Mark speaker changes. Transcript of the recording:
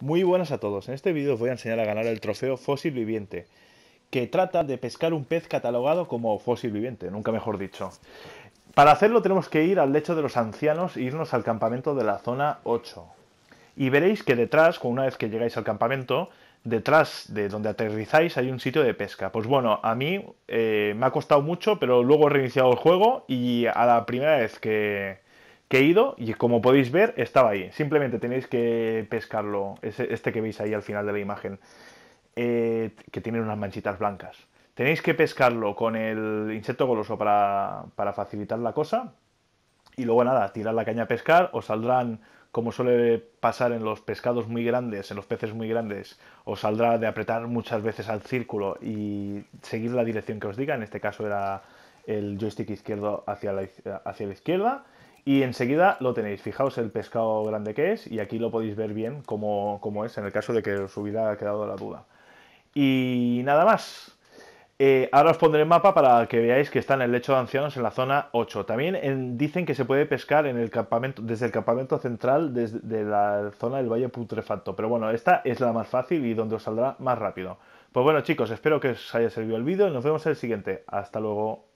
Speaker 1: Muy buenas a todos, en este vídeo os voy a enseñar a ganar el trofeo fósil viviente, que trata de pescar un pez catalogado como fósil viviente, nunca mejor dicho. Para hacerlo tenemos que ir al lecho de los ancianos e irnos al campamento de la zona 8. Y veréis que detrás, una vez que llegáis al campamento, detrás de donde aterrizáis hay un sitio de pesca. Pues bueno, a mí eh, me ha costado mucho, pero luego he reiniciado el juego y a la primera vez que, que he ido y como podéis ver estaba ahí. Simplemente tenéis que pescarlo, este que veis ahí al final de la imagen, eh, que tiene unas manchitas blancas. Tenéis que pescarlo con el insecto goloso para, facilitar la cosa y luego nada, tirar la caña a pescar, os saldrán, como suele pasar en los pescados muy grandes, en los peces muy grandes, os saldrá de apretar muchas veces al círculo y seguir la dirección que os diga, en este caso era el joystick izquierdo hacia la izquierda, y enseguida lo tenéis. Fijaos el pescado grande que es y aquí lo podéis ver bien como es en el caso de que os hubiera quedado la duda. Y nada más. Eh, ahora os pondré el mapa para que veáis que está en el lecho de ancianos en la zona 8. También dicen que se puede pescar en el campamento, desde el campamento central desde, la zona del Valle Putrefacto. Pero bueno, esta es la más fácil y donde os saldrá más rápido. Pues bueno chicos, espero que os haya servido el vídeo y nos vemos en el siguiente. Hasta luego.